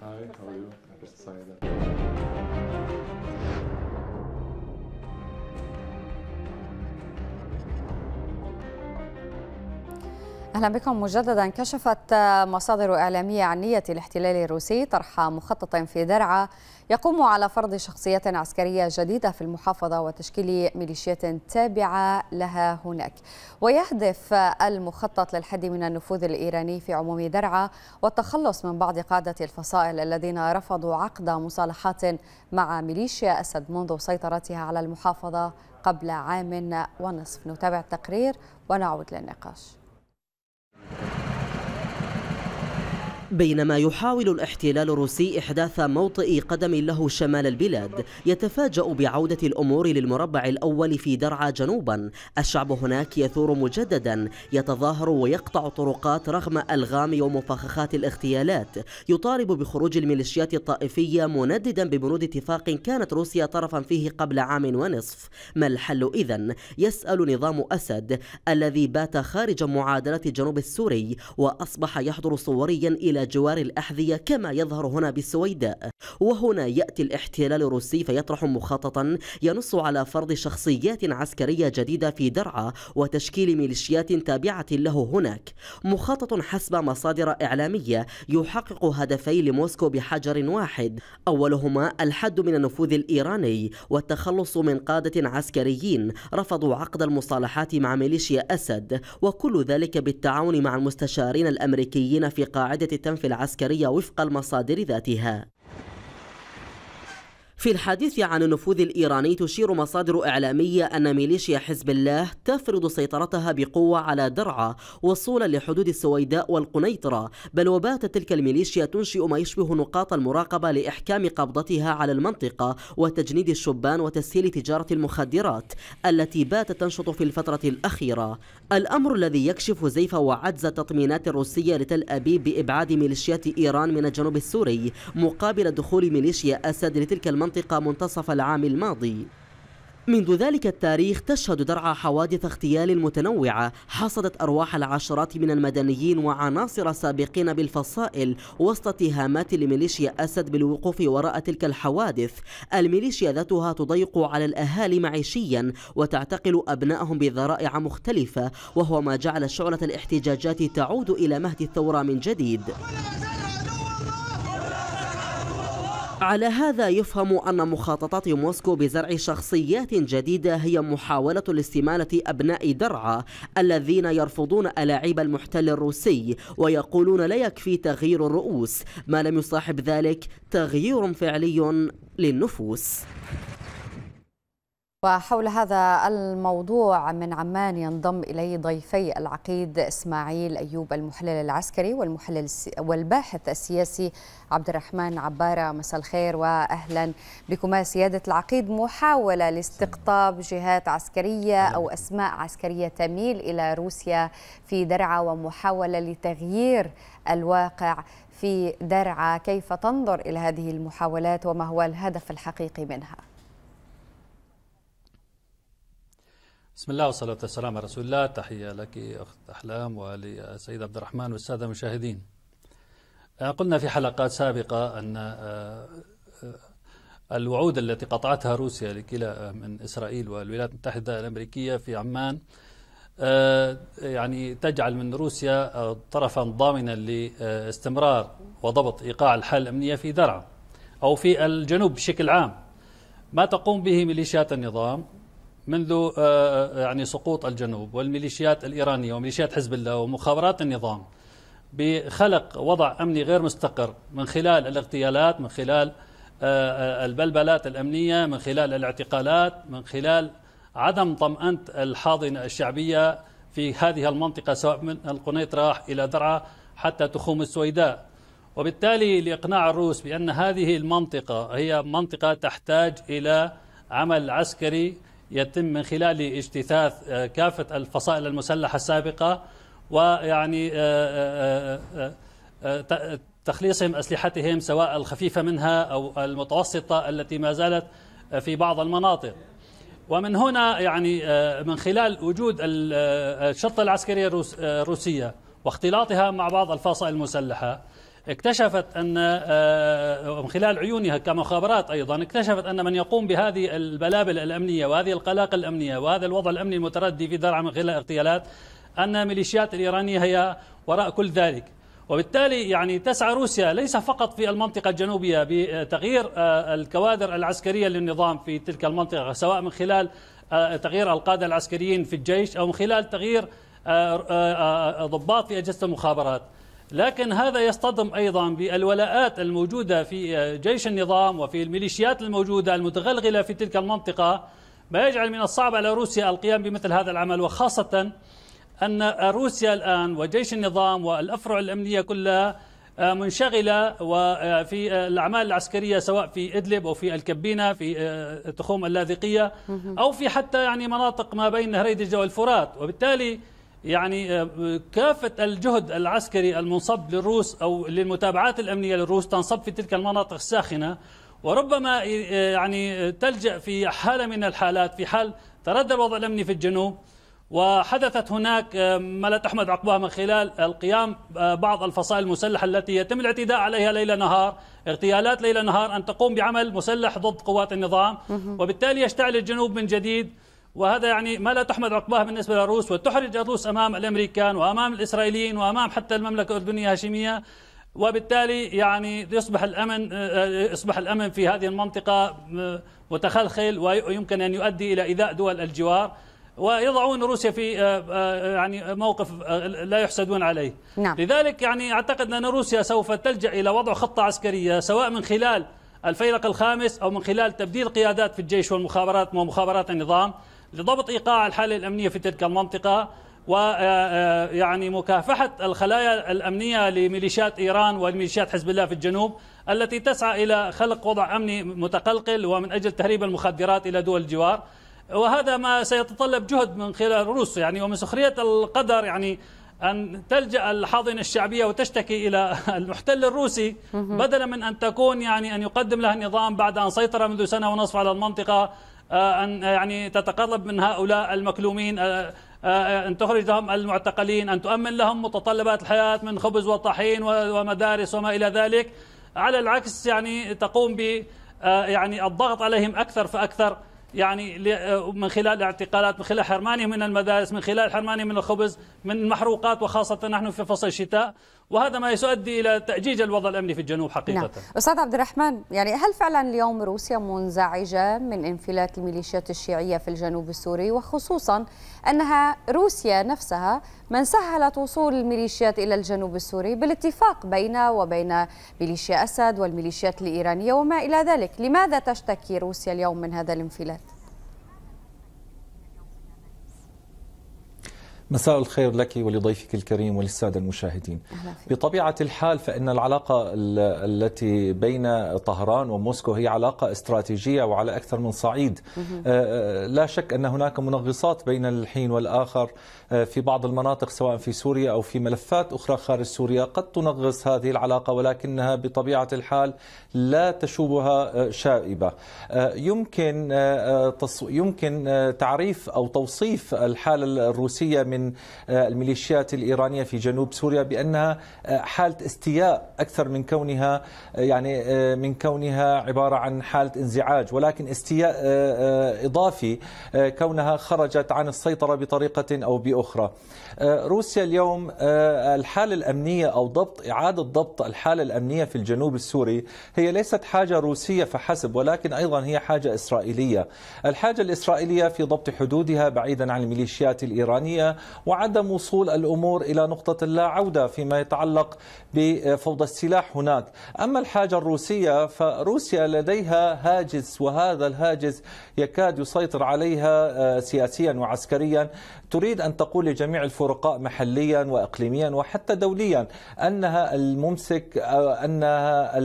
Hi. how are you? I'm just saying that. أهلا بكم مجددا كشفت مصادر إعلامية عن نية الاحتلال الروسي طرح مخطط في درعا يقوم على فرض شخصيات عسكرية جديدة في المحافظة وتشكيل ميليشيات تابعة لها هناك ويهدف المخطط للحد من النفوذ الإيراني في عموم درعا والتخلص من بعض قادة الفصائل الذين رفضوا عقد مصالحات مع ميليشيا أسد منذ سيطرتها على المحافظة قبل عام ونصف نتابع التقرير ونعود للنقاش بينما يحاول الاحتلال الروسي إحداث موطئ قدم له شمال البلاد يتفاجأ بعودة الأمور للمربع الأول في درعا جنوبا الشعب هناك يثور مجددا يتظاهر ويقطع طرقات رغم ألغام ومفخخات الاغتيالات يطالب بخروج الميليشيات الطائفية منددا ببنود اتفاق كانت روسيا طرفا فيه قبل عام ونصف ما الحل إذا يسأل نظام أسد الذي بات خارج معادلة الجنوب السوري وأصبح يحضر صوريا إلى جوار الأحذية كما يظهر هنا بالسويداء وهنا يأتي الاحتلال الروسي فيطرح مخططا ينص على فرض شخصيات عسكرية جديدة في درعا وتشكيل ميليشيات تابعة له هناك مخطط حسب مصادر إعلامية يحقق هدفي لموسكو بحجر واحد أولهما الحد من النفوذ الإيراني والتخلص من قادة عسكريين رفضوا عقد المصالحات مع ميليشيا أسد وكل ذلك بالتعاون مع المستشارين الأمريكيين في قاعدة تنفي العسكرية وفق المصادر ذاتها في الحديث عن النفوذ الإيراني تشير مصادر إعلامية أن ميليشيا حزب الله تفرض سيطرتها بقوة على درعا وصولا لحدود السويداء والقنيطرة بل وباتت تلك الميليشيا تنشئ ما يشبه نقاط المراقبة لإحكام قبضتها على المنطقة وتجنيد الشبان وتسهيل تجارة المخدرات التي باتت تنشط في الفترة الأخيرة الأمر الذي يكشف زيف وعجز تطمينات الروسية لتل أبيب بإبعاد ميليشيات إيران من الجنوب السوري مقابل دخول ميليشيا أسد لتلك المنطقة المنطقة منتصف العام الماضي منذ ذلك التاريخ تشهد درعا حوادث اغتيال متنوعة حصدت أرواح العشرات من المدنيين وعناصر سابقين بالفصائل وسط اتهامات لميليشيا أسد بالوقوف وراء تلك الحوادث الميليشيا ذاتها تضيق على الأهالي معيشيا وتعتقل أبنائهم بذرائع مختلفة وهو ما جعل شعلة الاحتجاجات تعود إلى مهد الثورة من جديد على هذا يفهم أن مخاططات موسكو بزرع شخصيات جديدة هي محاولة لاستمالة أبناء درعا الذين يرفضون ألاعيب المحتل الروسي ويقولون لا يكفي تغيير الرؤوس ما لم يصاحب ذلك تغيير فعلي للنفوس وحول هذا الموضوع من عمان ينضم إلي ضيفي العقيد إسماعيل أيوب المحلل العسكري والمحلل والباحث السياسي عبد الرحمن عبارة مساء الخير وأهلا بكما سيادة العقيد محاولة لاستقطاب جهات عسكرية أو أسماء عسكرية تميل إلى روسيا في درعا ومحاولة لتغيير الواقع في درعا كيف تنظر إلى هذه المحاولات وما هو الهدف الحقيقي منها؟ بسم الله والصلاة والسلام على رسول الله تحية لك أخت أحلام ولسيد عبد الرحمن والسادة المشاهدين آه، قلنا في حلقات سابقة أن آه، آه، الوعود التي قطعتها روسيا لكلا من إسرائيل والولايات المتحدة الأمريكية في عمان يعني تجعل من روسيا طرفا ضامنا لاستمرار وضبط إيقاع الحالة الأمنية في درعا أو في الجنوب بشكل عام ما تقوم به ميليشيات النظام منذ آه، آه، يعني سقوط الجنوب والميليشيات الإيرانية وميليشيات حزب الله ومخابرات النظام بخلق وضع أمني غير مستقر من خلال الاغتيالات من خلال آه، البلبلات الأمنية من خلال الاعتقالات من خلال عدم طمأنة الحاضنة الشعبية في هذه المنطقة سواء من القنيط راح إلى درعا حتى تخوم السويداء وبالتالي لإقناع الروس بأن هذه المنطقة هي منطقة تحتاج إلى عمل عسكري يتم من خلال اجتثاث آه، كافة الفصائل المسلحة السابقة ويعني آه، آه، تخليصهم أسلحتهم سواء الخفيفة منها أو المتوسطة التي ما زالت في بعض المناطق ومن هنا يعني من خلال وجود الشرطة العسكرية الروسية واختلاطها مع بعض الفصائل المسلحة اكتشفت أن آه، آه، من خلال عيونها كمخابرات أيضا اكتشفت أن من يقوم بهذه البلابل الأمنية وهذه القلاقل الأمنية وهذا الوضع الأمني المتردي في درعا من خلال اغتيالات أن الميليشيات الإيرانية هي وراء كل ذلك وبالتالي يعني تسعى روسيا ليس فقط في المنطقة الجنوبية بتغيير آه، الكوادر العسكرية للنظام في تلك المنطقة سواء من خلال تغيير القادة العسكريين في الجيش أو من خلال تغيير ضباط في أجهزة المخابرات لكن هذا يصطدم أيضا بالولاءات الموجودة في جيش النظام وفي الميليشيات الموجودة المتغلغلة في تلك المنطقة ما يجعل من الصعب على روسيا القيام بمثل هذا العمل وخاصة أن روسيا الآن وجيش النظام والأفرع الأمنية كلها آه، منشغلة وفي آه، آه، الأعمال العسكرية سواء في إدلب أو في الكبينة في تخوم اللاذقية أو في حتى يعني مناطق ما بين نهري دجلة والفرات وبالتالي يعني آه، كافة الجهد العسكري المنصب للروس أو للمتابعات الأمنية للروس تنصب في تلك المناطق الساخنة وربما آه، يعني آه، تلجأ في حالة من الحالات في حال تردد الوضع الأمني في الجنوب وحدثت هناك ما لا تحمد عقبها من خلال القيام بعض الفصائل المسلحة التي يتم الاعتداء عليها ليلة نهار اغتيالات ليلة نهار أن تقوم بعمل مسلح ضد قوات النظام وبالتالي يشتعل الجنوب من جديد وهذا يعني ما لا تحمد عقباه بالنسبة للروس وتحرج الروس أمام الأمريكان وأمام الإسرائيليين وأمام حتى المملكة الأردنية الهاشمية وبالتالي يعني يصبح الأمن آه، يصبح الأمن في هذه المنطقة آه، متخلخل ويمكن أن يؤدي إلى إيذاء دول الجوار ويضعون روسيا في آه، يعني موقف لا يحسدون عليه نعم. لذلك يعني أعتقد أن روسيا سوف تلجأ إلى وضع خطة عسكرية سواء من خلال الفيلق الخامس أو من خلال تبديل قيادات في الجيش والمخابرات ومخابرات النظام لضبط ايقاع الحاله الامنيه في تلك المنطقه ويعني آه، آه، مكافحه الخلايا الامنيه لميليشيات ايران وميليشيات حزب الله في الجنوب التي تسعى الى خلق وضع امني متقلقل ومن اجل تهريب المخدرات الى دول الجوار وهذا ما سيتطلب جهد من خلال روس يعني ومن سخريه القدر يعني أن تلجأ الحاضنة الشعبية وتشتكي إلى المحتل الروسي بدلا من أن تكون يعني أن يقدم لها النظام بعد أن سيطر منذ سنة ونصف على المنطقة آه، أن آه، يعني تتقرب من هؤلاء المكلومين آه، أن تخرج لهم المعتقلين أن تؤمن لهم متطلبات الحياة من خبز وطحين ومدارس وما إلى ذلك على العكس يعني تقوم ب يعني الضغط عليهم أكثر فأكثر يعني من خلال اعتقالات من خلال حرمانهم من المدارس من خلال حرمانهم من الخبز من المحروقات وخاصة نحن في فصل الشتاء وهذا ما يؤدي إلى تأجيج الوضع الأمني في الجنوب نعم. حقيقة نعم. أستاذ عبد الرحمن يعني هل فعلا اليوم روسيا منزعجة من انفلات الميليشيات الشيعية في الجنوب السوري وخصوصا أنها روسيا نفسها من سهلت وصول الميليشيات إلى الجنوب السوري بالاتفاق بين وبين ميليشيا أسد والميليشيات الإيرانية وما إلى ذلك لماذا تشتكي روسيا اليوم من هذا الانفلات؟ مساء الخير لك ولضيفك الكريم وللسادة المشاهدين بطبيعة الحال فإن العلاقة التي بين طهران وموسكو هي علاقة استراتيجية وعلى أكثر من صعيد آه، آه، لا شك أن هناك منغصات بين الحين والآخر آه، في بعض المناطق سواء في سوريا أو في ملفات أخرى خارج سوريا قد تنغص هذه العلاقة ولكنها بطبيعة الحال لا تشوبها شائبة يمكن يمكن تعريف أو توصيف الحالة الروسية من من آه، الميليشيات الإيرانية في جنوب سوريا بأنها آه، حالة استياء أكثر من كونها آه، يعني من كونها عبارة عن حالة انزعاج ولكن استياء إضافي كونها خرجت عن السيطرة بطريقة أو بأخرى روسيا اليوم الحالة الأمنية أو ضبط إعادة ضبط الحالة الأمنية في الجنوب السوري هي ليست حاجة روسية فحسب ولكن أيضا هي حاجة إسرائيلية الحاجة الإسرائيلية في ضبط حدودها بعيدا عن الميليشيات الإيرانية وعدم وصول الأمور إلى نقطة لا عودة فيما يتعلق بفوضى السلاح هناك أما الحاجة الروسية فروسيا لديها هاجس وهذا الهاجس يكاد يسيطر عليها آه، سياسيا وعسكريا تريد أن تقول لجميع الفرقاء محليا وإقليميا وحتى دوليا أنها الممسك أنها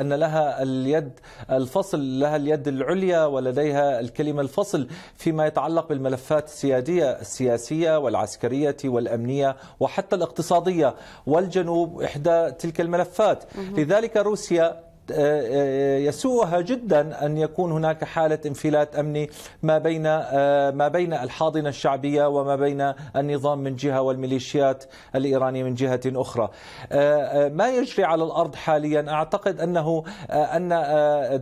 أن لها اليد الفصل لها اليد العليا ولديها الكلمة الفصل فيما يتعلق بالملفات السيادية السياسية والعسكرية والأمنية وحتى الاقتصادية والجنوب إحدى تلك الملفات لذلك روسيا آه، آه، يسوءها جدا ان يكون هناك حاله انفلات امني ما بين آه، ما بين الحاضنه الشعبيه وما بين النظام من جهه والميليشيات الايرانيه من جهه اخرى. ما يجري على الارض حاليا اعتقد انه ان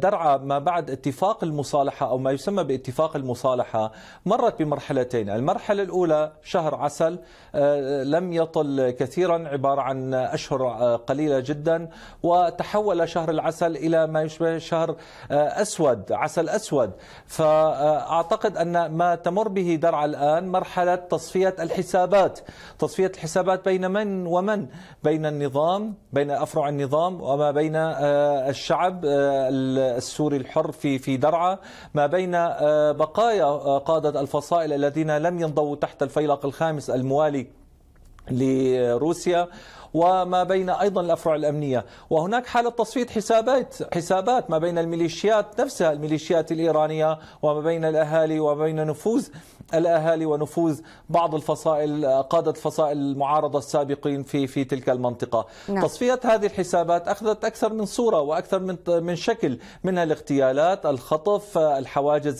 درعا ما بعد اتفاق المصالحه او ما يسمى باتفاق المصالحه مرت بمرحلتين، المرحله الاولى شهر عسل لم يطل كثيرا عباره عن اشهر قليله جدا وتحول شهر العسل العسل إلى ما يشبه شهر آه، أسود عسل أسود فأعتقد أن ما تمر به درعا الآن مرحلة تصفية الحسابات تصفية الحسابات بين من ومن بين النظام بين أفرع النظام وما بين آه، الشعب آه، السوري الحر في في درعا ما بين بقايا قادة الفصائل الذين لم ينضووا تحت الفيلق الخامس الموالي لروسيا وما بين أيضا الأفرع الأمنية وهناك حالة تصفية حسابات حسابات ما بين الميليشيات نفسها الميليشيات الإيرانية وما بين الأهالي وما بين نفوذ الأهالي ونفوذ بعض الفصائل قادة فصائل المعارضة السابقين في في تلك المنطقة نعم. تصفية هذه الحسابات أخذت أكثر من صورة وأكثر من من شكل منها الاغتيالات الخطف الحواجز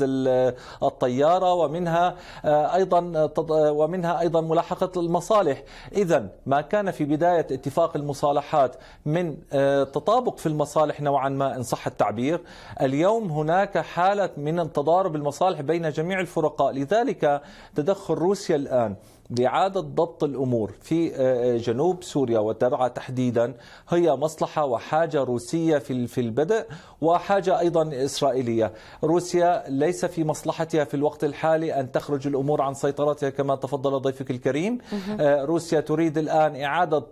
الطيارة ومنها آه، أيضا ومنها أيضا ملاحقة المصالح إذا ما كان في بداية بداية اتفاق المصالحات من آه، تطابق في المصالح نوعا ما إن صح التعبير اليوم هناك حالة من تضارب المصالح بين جميع الفرقاء لذلك تدخل روسيا الآن بإعادة ضبط الأمور في آه، آه، جنوب سوريا وترعى تحديدا هي مصلحة وحاجة روسية في في البدء وحاجة أيضا إسرائيلية روسيا ليس في مصلحتها في الوقت الحالي أن تخرج الأمور عن سيطرتها كما تفضل ضيفك الكريم آه، روسيا تريد الآن إعادة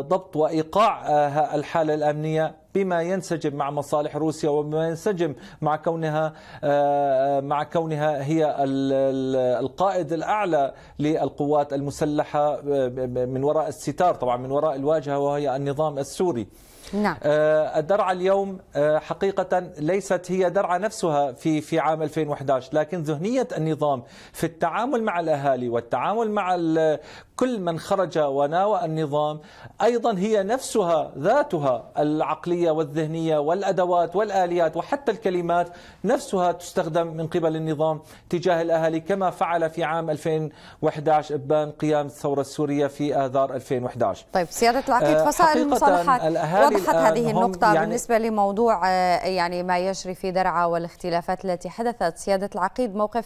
ضبط وإيقاع الحالة الأمنية بما ينسجم مع مصالح روسيا وبما ينسجم مع كونها آه، آه، مع كونها هي القائد الاعلى للقوات المسلحه آه، من وراء الستار طبعا من وراء الواجهه وهي النظام السوري. نعم. الدرعة اليوم حقيقة ليست هي درعة نفسها في في عام 2011 لكن ذهنية النظام في التعامل مع الأهالي والتعامل مع كل من خرج وناوى النظام ايضا هي نفسها ذاتها العقليه والذهنيه والادوات والاليات وحتى الكلمات نفسها تستخدم من قبل النظام تجاه الاهالي كما فعل في عام 2011 ابان قيام الثوره السوريه في اذار 2011. طيب سياده العقيد آه، فصائل المصالحات وضحت هذه النقطه يعني بالنسبه لموضوع آه، يعني ما يجري في درعا والاختلافات التي حدثت سياده العقيد موقف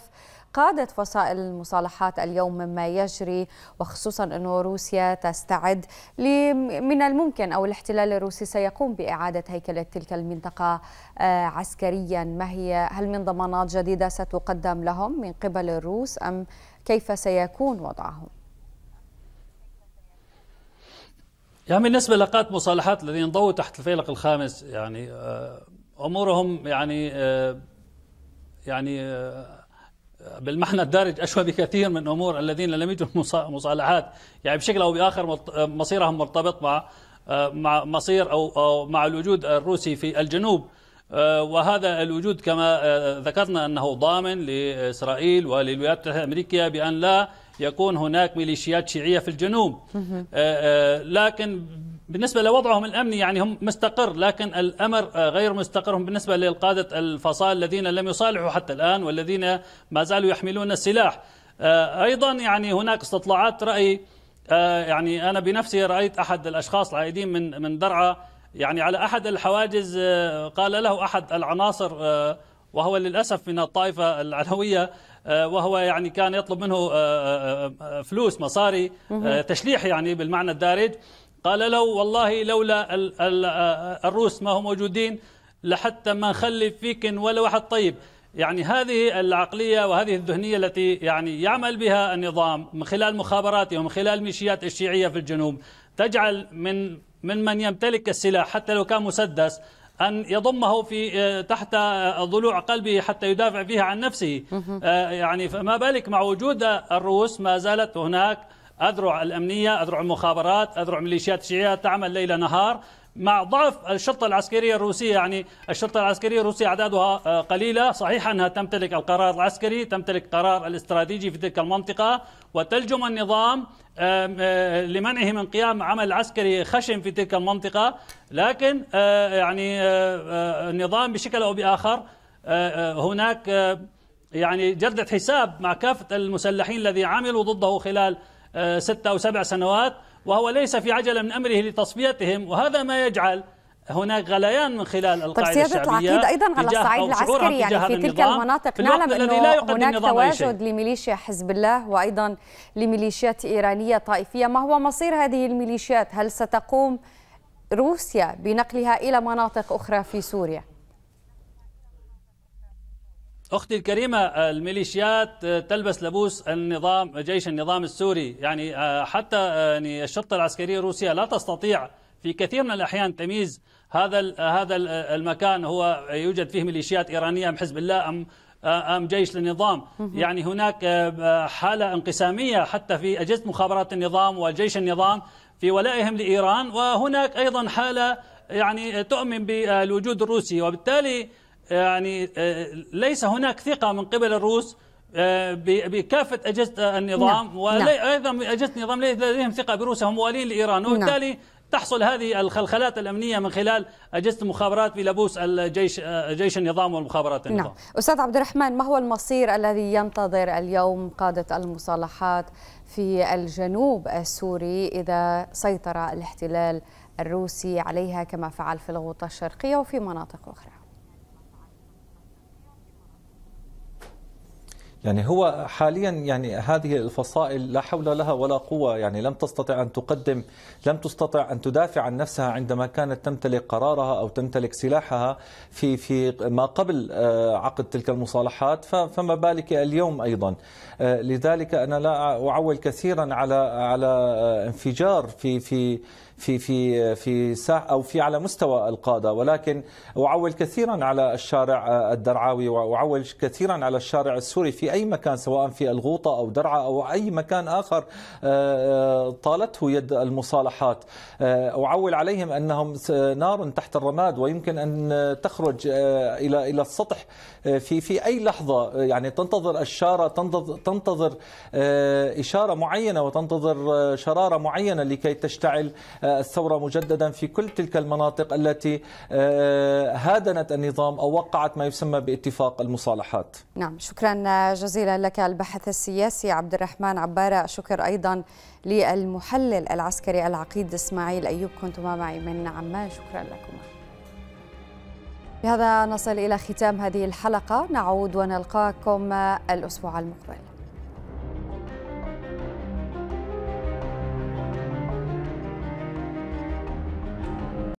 قاده فصائل المصالحات اليوم مما يجري وخصوصا أنه روسيا تستعد من الممكن أو الاحتلال الروسي سيقوم بإعادة هيكلة تلك المنطقة آه، عسكريا ما هي هل من ضمانات جديدة ستقدم لهم من قبل الروس أم كيف سيكون وضعهم؟ يعني بالنسبة لقات مصالحات الذين انضووا تحت الفيلق الخامس يعني آه، أمورهم يعني آه، يعني بالمعنى الدارج أشوى بكثير من أمور الذين لم يجوا مصالحات يعني بشكل أو بآخر مصيرهم مرتبط مع مع مصير أو, أو مع الوجود الروسي في الجنوب آه، وهذا الوجود كما آه، ذكرنا أنه ضامن لإسرائيل وللولايات المتحدة الأمريكية بأن لا يكون هناك ميليشيات شيعية في الجنوب آه، لكن بالنسبة لوضعهم الأمني يعني هم مستقر لكن الأمر آه، غير مستقر هم بالنسبة للقادة الفصائل الذين لم يصالحوا حتى الآن والذين ما زالوا يحملون السلاح آه، أيضا يعني هناك استطلاعات رأي آه، يعني أنا بنفسي رأيت أحد الأشخاص العائدين من من درعا يعني على أحد الحواجز قال له أحد العناصر وهو للأسف من الطائفة العلوية وهو يعني كان يطلب منه فلوس مصاري تشليح يعني بالمعنى الدارج قال له والله لولا الروس ما هم موجودين لحتى ما نخلي فيك ولا واحد طيب يعني هذه العقلية وهذه الذهنية التي يعني يعمل بها النظام من خلال مخابراته ومن خلال ميشيات الشيعية في الجنوب تجعل من من من يمتلك السلاح حتى لو كان مسدس أن يضمه في آه، تحت آه، ضلوع قلبه حتى يدافع فيها عن نفسه آه، يعني فما بالك مع وجود الروس ما زالت هناك أذرع الأمنية أذرع المخابرات أذرع ميليشيات الشيعية تعمل ليل نهار مع ضعف الشرطة العسكرية الروسية يعني الشرطة العسكرية الروسية أعدادها آه، قليلة صحيح أنها تمتلك القرار العسكري تمتلك قرار الاستراتيجي في تلك المنطقة وتلجم النظام آه، لمنعه من قيام عمل عسكري خشن في تلك المنطقة لكن آه، يعني النظام بشكل أو بآخر هناك يعني جردة حساب مع كافة المسلحين الذي عملوا ضده خلال آه، ست أو سبع سنوات وهو ليس في عجلة من أمره لتصفيتهم وهذا ما يجعل هناك غليان من خلال طيب، القاعده طيب سياده العقيد ايضا على الصعيد العسكري يعني في تلك المناطق في نعلم انه هناك تواجد لميليشيا حزب الله وايضا لميليشيات ايرانيه طائفيه ما هو مصير هذه الميليشيات هل ستقوم روسيا بنقلها الى مناطق اخرى في سوريا أختي الكريمة آه، الميليشيات آه، تلبس لبوس النظام جيش النظام السوري يعني آه، حتى يعني الشرطة العسكرية الروسية لا تستطيع في كثير من الأحيان تمييز هذا هذا المكان هو يوجد فيه ميليشيات إيرانية أم حزب الله أم أم جيش للنظام يعني هناك حالة انقسامية حتى في أجهزة مخابرات النظام وجيش النظام في ولائهم لإيران وهناك أيضا حالة يعني تؤمن بالوجود الروسي وبالتالي يعني آه، ليس هناك ثقة من قبل الروس آه، بكافة أجهزة النظام نعم. وأيضا نعم. أجهزة النظام لديهم ثقة بروسيا هم موالين لإيران نعم. وبالتالي تحصل هذه الخلخلات الأمنية من خلال أجهزة مخابرات بلبوس الجيش آه، جيش النظام والمخابرات نعم. النظام نعم. أستاذ عبد الرحمن ما هو المصير الذي ينتظر اليوم قادة المصالحات في الجنوب السوري إذا سيطر الاحتلال الروسي عليها كما فعل في الغوطة الشرقية وفي مناطق أخرى يعني هو حاليا يعني هذه الفصائل لا حول لها ولا قوة يعني لم تستطع أن تقدم لم تستطع أن تدافع عن نفسها عندما كانت تمتلك قرارها أو تمتلك سلاحها في في ما قبل آه، عقد تلك المصالحات فما بالك اليوم أيضا آه، لذلك أنا لا أعول كثيرا على على آه، انفجار في في في في في ساح او في على مستوى القاده ولكن اعول كثيرا على الشارع الدرعاوي واعول كثيرا على الشارع السوري في اي مكان سواء في الغوطه او درعا او اي مكان اخر آه، آه، طالته يد المصالحات آه، اعول عليهم انهم نار تحت الرماد ويمكن ان تخرج الى الى السطح في في اي لحظه يعني تنتظر الشاره تنتظر تنتظر اشاره معينه وتنتظر شراره معينه لكي تشتعل آه، الثورة مجددا في كل تلك المناطق التي آه، هادنت النظام أو وقعت ما يسمى باتفاق المصالحات نعم شكرا جزيلا لك الباحث السياسي عبد الرحمن عبارة شكر أيضا للمحلل العسكري العقيد إسماعيل أيوب كنتما معي من عمان شكرا لكما بهذا نصل إلى ختام هذه الحلقة نعود ونلقاكم الأسبوع المقبل